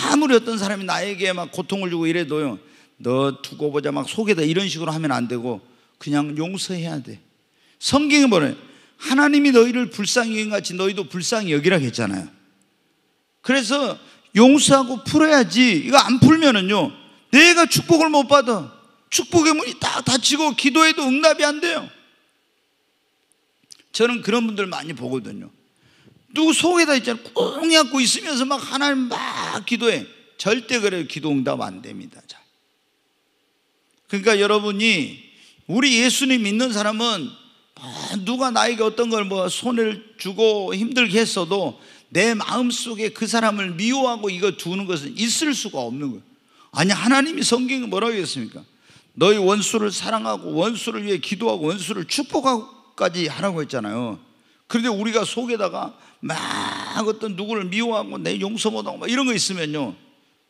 아무리 어떤 사람이 나에게 막 고통을 주고 이래도요. 너 두고 보자 막 속에다 이런 식으로 하면 안 되고 그냥 용서해야 돼. 성경에보래 하나님이 너희를 불쌍히 여같이 긴 너희도 불쌍히 여기라 했잖아요. 그래서 용서하고 풀어야지. 이거 안 풀면은요. 내가 축복을 못 받아. 축복의 문이 다 닫히고 기도해도 응답이 안 돼요. 저는 그런 분들 많이 보거든요. 누구 속에다 있잖아. 꽁 안고 있으면서 막 하나님 막 기도해. 절대 그래요. 기도 응답 안 됩니다. 자. 그러니까 여러분이 우리 예수님 믿는 사람은 아, 누가 나에게 어떤 걸 뭐 손을 주고 힘들게 했어도 내 마음 속에 그 사람을 미워하고 이거 두는 것은 있을 수가 없는 거예요. 아니 하나님이 성경에 뭐라고 했습니까? 너희 원수를 사랑하고 원수를 위해 기도하고 원수를 축복하고까지 하라고 했잖아요. 그런데 우리가 속에다가 막 어떤 누구를 미워하고 내 용서 못하고 막 이런 거 있으면요.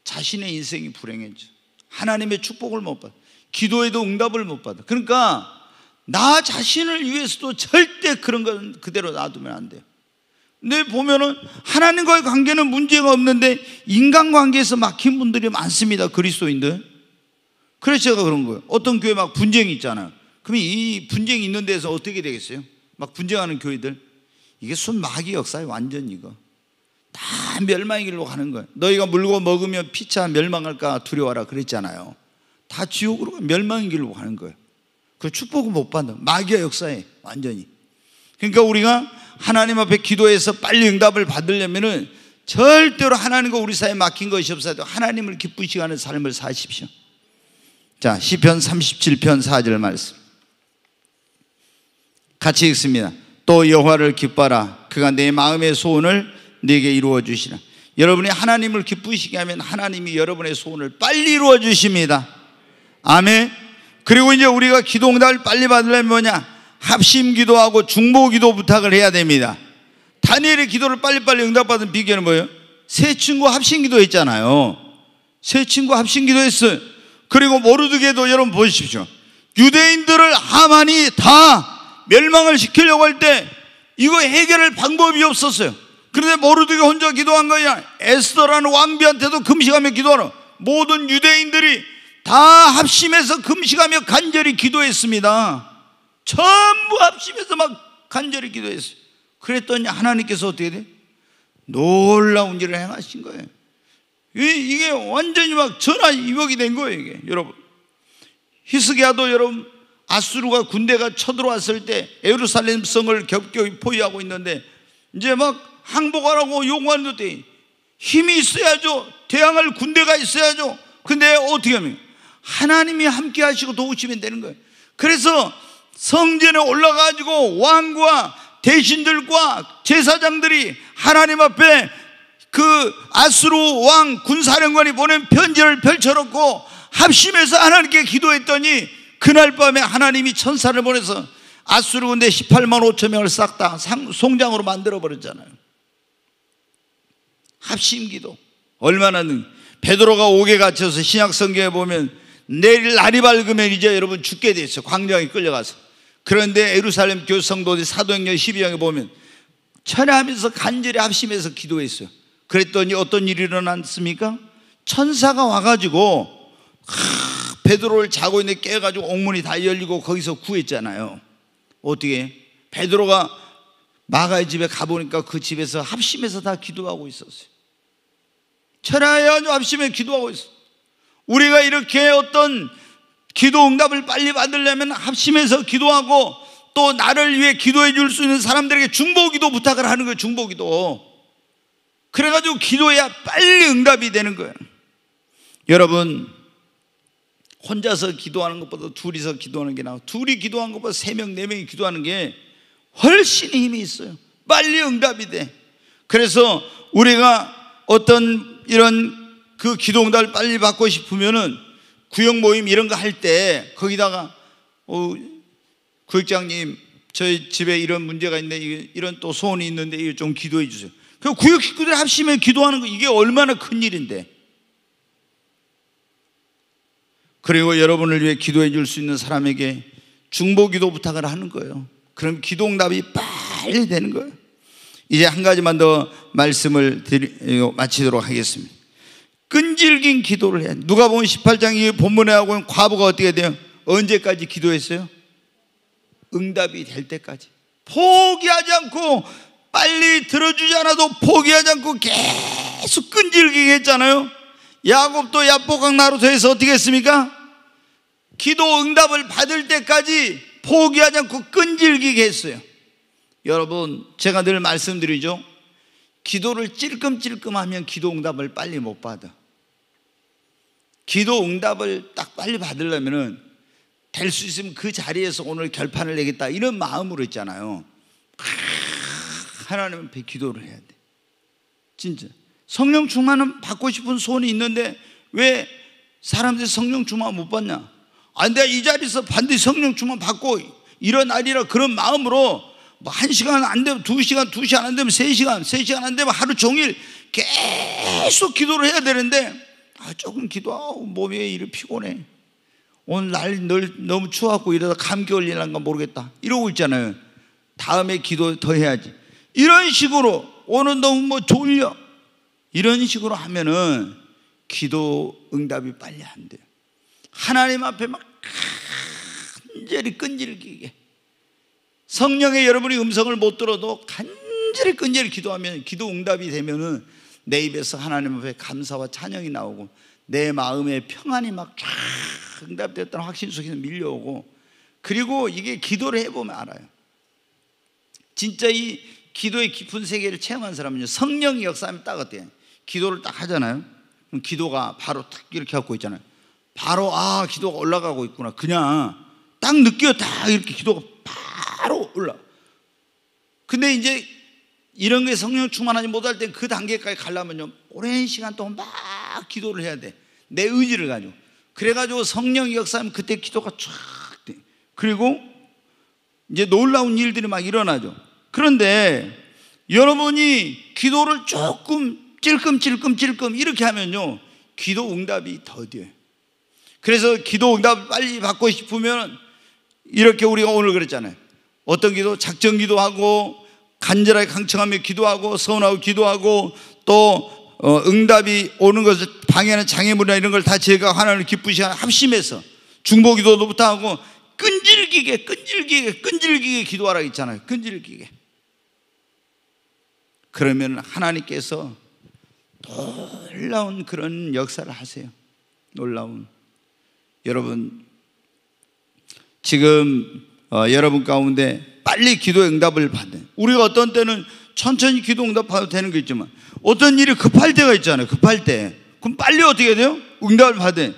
자신의 인생이 불행해져. 하나님의 축복을 못 받아. 기도에도 응답을 못 받아. 그러니까 나 자신을 위해서도 절대 그런 건 그대로 놔두면 안 돼요. 근데 보면은 하나님과의 관계는 문제가 없는데 인간 관계에서 막힌 분들이 많습니다. 그리스도인들. 그래서 제가 그런 거예요. 어떤 교회 막 분쟁이 있잖아요. 그럼이 분쟁이 있는 데서 어떻게 되겠어요? 막 분쟁하는 교회들. 이게 순마귀 역사예요. 완전 이거. 다 멸망의 길로 가는 거예요. 너희가 물고 먹으면 피차 멸망할까 두려워라 그랬잖아요. 다 지옥으로 멸망의 길로 가는 거예요. 그 축복을 못 받는 마귀의 역사에 완전히. 그러니까 우리가 하나님 앞에 기도해서 빨리 응답을 받으려면은 절대로 하나님과 우리 사이에 막힌 것이 없어도 하나님을 기쁘시게 하는 삶을 사십시오. 자, 시편 37편 4절 말씀. 같이 읽습니다. 또여호를 기뻐라. 그가 내 마음의 소원을 네게 이루어 주시라. 여러분이 하나님을 기쁘시게 하면 하나님이 여러분의 소원을 빨리 이루어 주십니다. 아멘. 그리고 이제 우리가 기도 응답을 빨리 받으려면 뭐냐? 합심 기도하고 중보 기도 부탁을 해야 됩니다. 다니엘의 기도를 빨리빨리 응답받은 비결은 뭐예요? 세 친구 합심 기도했잖아요. 세 친구 합심 기도했어요. 그리고 모르드게도 여러분 보십시오. 유대인들을 하만이 다 멸망을 시키려고 할 때 이거 해결할 방법이 없었어요. 그런데 모르드게 혼자 기도한 거냐? 에스더라는 왕비한테도 금식하며 기도하라. 모든 유대인들이 다 합심해서 금식하며 간절히 기도했습니다. 전부 합심해서 막 간절히 기도했어요. 그랬더니 하나님께서 어떻게 돼? 놀라운 일을 행하신 거예요. 이게 완전히 막 전화 이복이 된 거예요, 이게. 여러분. 히스기야도 여러분 아수르가 군대가 쳐들어왔을 때 에루살렘 성을 겹겹이 포위하고 있는데 이제 막 항복하라고 요구하는 때 힘이 있어야죠. 대항할 군대가 있어야죠. 근데 어떻게 하면 하나님이 함께 하시고 도우시면 되는 거예요. 그래서 성전에 올라가지고 왕과 대신들과 제사장들이 하나님 앞에 그 아수르 왕 군사령관이 보낸 편지를 펼쳐놓고 합심해서 하나님께 기도했더니 그날 밤에 하나님이 천사를 보내서 아수르 군대 18만 5천 명을 싹 다 송장으로 만들어 버렸잖아요. 합심 기도 얼마나 능 베드로가 옥에 갇혀서 신약 성경에 보면 내일 날이 밝으면 이제 여러분 죽게 돼 있어 요 광장에 끌려가서 그런데 에루살렘 교회 성도들 사도행전 12장에 보면 철회하면서 간절히 합심해서 기도했어요. 그랬더니 어떤 일이 일어났습니까? 천사가 와가지고 하, 베드로를 자고 있는데 깨가지고 옥문이 다 열리고 거기서 구했잖아요. 어떻게? 베드로가 마가의 집에 가보니까 그 집에서 합심해서 다 기도하고 있었어요. 철하 아주 합심해 기도하고 있어. 우리가 이렇게 어떤 기도 응답을 빨리 받으려면 합심해서 기도하고 또 나를 위해 기도해 줄 수 있는 사람들에게 중보기도 부탁을 하는 거예요. 중보기도. 그래가지고 기도해야 빨리 응답이 되는 거예요. 여러분 혼자서 기도하는 것보다 둘이서 기도하는 게 나아. 둘이 기도한 것보다 세 명, 네 명이 기도하는 게 훨씬 힘이 있어요. 빨리 응답이 돼. 그래서 우리가 어떤 이런 그 기도 응답을 빨리 받고 싶으면은 구역 모임 이런 거 할 때 거기다가 어, 구역장님 저희 집에 이런 문제가 있는데 이런 또 소원이 있는데 이거 좀 기도해 주세요. 그 구역 식구들 합심해 기도하는 거 이게 얼마나 큰 일인데. 그리고 여러분을 위해 기도해 줄 수 있는 사람에게 중보 기도 부탁을 하는 거예요. 그럼 기도 응답이 빨리 되는 거예요. 이제 한 가지만 더 말씀을 드리, 어, 마치도록 하겠습니다. 끈질긴 기도를 해야 누가 보면 18장 이 본문에 하고 과부가 어떻게 돼요? 언제까지 기도했어요? 응답이 될 때까지 포기하지 않고 빨리 들어주지 않아도 포기하지 않고 계속 끈질기게 했잖아요 야곱도 야보강 나루터에서 어떻게 했습니까? 기도 응답을 받을 때까지 포기하지 않고 끈질기게 했어요 여러분 제가 늘 말씀드리죠 기도를 찔끔찔끔하면 기도 응답을 빨리 못 받아. 기도 응답을 딱 빨리 받으려면은 될 수 있으면 그 자리에서 오늘 결판을 내겠다 이런 마음으로 있잖아요. 아, 하나님 앞에 기도를 해야 돼. 진짜 성령 충만은 받고 싶은 소원이 있는데 왜 사람들이 성령 충만 못 받냐? 아, 내가 이 자리에서 반드시 성령 충만 받고 일어나리라 그런 마음으로 뭐한 시간 안 되면 두 시간, 두 시간 안 되면 세 시간, 세 시간 안 되면 하루 종일 계속 기도를 해야 되는데 아, 조금 기도하고 몸이 일 피곤해. 오늘 날 늘, 너무 추워갖고 이러다 감기 걸리는가 모르겠다. 이러고 있잖아요. 다음에 기도 더 해야지. 이런 식으로 오늘 너무 뭐 졸려. 이런 식으로 하면은 기도 응답이 빨리 안 돼요. 하나님 앞에 막 간절히 끈질기게 성령의 여러분이 음성을 못 들어도 간절히 끈질히 기도하면 기도 응답이 되면은 내 입에서 하나님 앞에 감사와 찬양이 나오고 내 마음에 평안이 막쫙 응답됐다는 확신 속에서 밀려오고 그리고 이게 기도를 해보면 알아요. 진짜 이 기도의 깊은 세계를 체험한 사람은요 성령이 역사하면 딱 어때요? 기도를 딱 하잖아요. 그럼 기도가 바로 탁 이렇게 갖고 있잖아요. 바로 아 기도가 올라가고 있구나. 그냥 딱 느껴 다 이렇게 기도가 올라. 근데 이제 이런 게 성령 충만하지 못할 때 그 단계까지 가려면요 오랜 시간 동안 막 기도를 해야 돼. 내 의지를 가지고. 그래가지고 성령 역사하면 그때 기도가 쫙 돼. 그리고 이제 놀라운 일들이 막 일어나죠. 그런데 여러분이 기도를 조금 찔끔찔끔찔끔 이렇게 하면요. 기도 응답이 더뎌요. 그래서 기도 응답 빨리 받고 싶으면 이렇게 우리가 오늘 그랬잖아요. 어떤 기도? 작정 기도하고 간절하게 강청하며 기도하고 서운하고 기도하고 또 어, 응답이 오는 것을 방해하는 장애물이나 이런 걸 다 제가 하나님을 기쁘시 합심해서 중보기도도부터 하고 끈질기게 끈질기게 끈질기게 기도하라 있잖아요 끈질기게 그러면 하나님께서 놀라운 그런 역사를 하세요 놀라운 여러분 지금 어, 여러분 가운데 빨리 기도 응답을 받는 우리가 어떤 때는 천천히 기도 응답해도 되는 게 있지만 어떤 일이 급할 때가 있잖아요 급할 때 그럼 빨리 어떻게 돼요? 응답을 받아요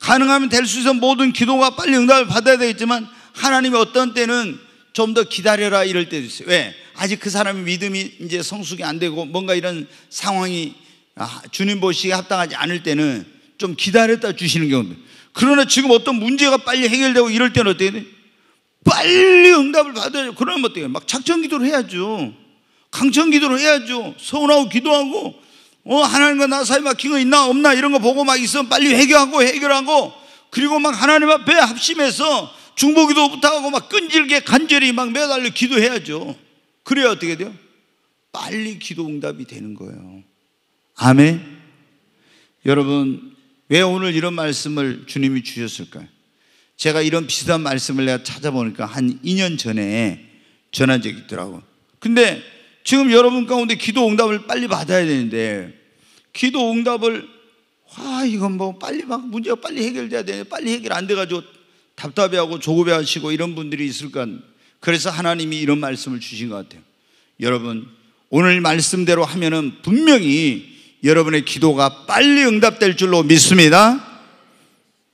가능하면 될 수 있어 모든 기도가 빨리 응답을 받아야 되겠지만 하나님이 어떤 때는 좀 더 기다려라 이럴 때도 있어요 왜? 아직 그 사람의 믿음이 이제 성숙이 안 되고 뭔가 이런 상황이 아, 주님 보시기에 합당하지 않을 때는 좀 기다렸다 주시는 경우도 그러나 지금 어떤 문제가 빨리 해결되고 이럴 때는 어떻게 돼요? 빨리 응답을 받아야죠. 그러면 어때요? 막 작전 기도를 해야죠. 강천 기도를 해야죠. 서운하고 기도하고, 어, 하나님과 나 사이 막힌 거 있나 없나 이런 거 보고 막 있으면 빨리 해결하고 해결하고, 그리고 막 하나님 앞에 합심해서 중보기도 부탁하고 막 끈질게 간절히 막 매달려 기도해야죠. 그래야 어떻게 돼요? 빨리 기도 응답이 되는 거예요. 아멘. 여러분, 왜 오늘 이런 말씀을 주님이 주셨을까요? 제가 이런 비슷한 말씀을 내가 찾아보니까 한 2년 전에 전한 적이 있더라고요. 근데 지금 여러분 가운데 기도 응답을 빨리 받아야 되는데 기도 응답을 아 이건 뭐 빨리 막 문제가 빨리 해결돼야 되는데 빨리 해결 안 돼가지고 답답해하고 조급해하시고 이런 분들이 있을까 그래서 하나님이 이런 말씀을 주신 것 같아요. 여러분 오늘 말씀대로 하면은 분명히 여러분의 기도가 빨리 응답될 줄로 믿습니다.